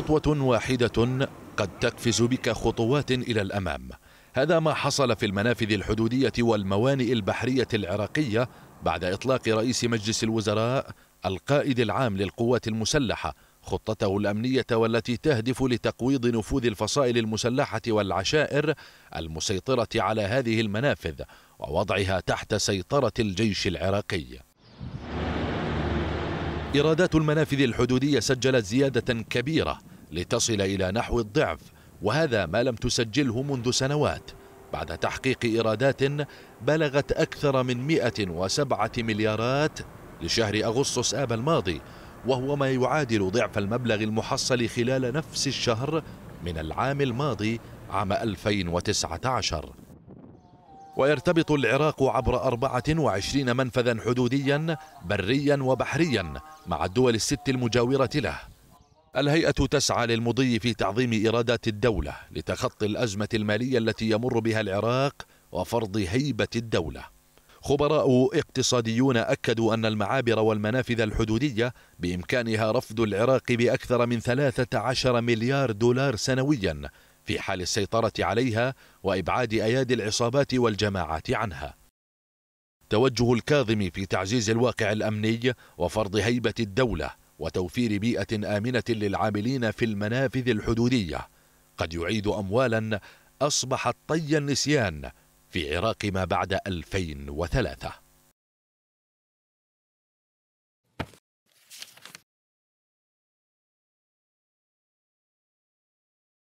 خطوة واحدة قد تقفز بك خطوات إلى الأمام هذا ما حصل في المنافذ الحدودية والموانئ البحرية العراقية بعد إطلاق رئيس مجلس الوزراء القائد العام للقوات المسلحة خطته الأمنية والتي تهدف لتقويض نفوذ الفصائل المسلحة والعشائر المسيطرة على هذه المنافذ ووضعها تحت سيطرة الجيش العراقي إيرادات المنافذ الحدودية سجلت زيادة كبيرة لتصل إلى نحو الضعف وهذا ما لم تسجله منذ سنوات بعد تحقيق إيرادات بلغت أكثر من 107 مليارات لشهر أغسطس آب الماضي وهو ما يعادل ضعف المبلغ المحصل خلال نفس الشهر من العام الماضي عام 2019 ويرتبط العراق عبر 24 منفذا حدوديا بريا وبحريا مع الدول الست المجاورة له الهيئة تسعى للمضي في تعظيم إيرادات الدولة لتخطي الأزمة المالية التي يمر بها العراق وفرض هيبة الدولة. خبراء اقتصاديون أكدوا أن المعابر والمنافذ الحدودية بإمكانها رفض العراق بأكثر من 13 مليار دولار سنويا في حال السيطرة عليها وإبعاد أيادي العصابات والجماعات عنها. توجه الكاظمي في تعزيز الواقع الأمني وفرض هيبة الدولة وتوفير بيئة آمنة للعاملين في المنافذ الحدودية قد يعيد أموالا أصبحت طي النسيان في عراق ما بعد 2003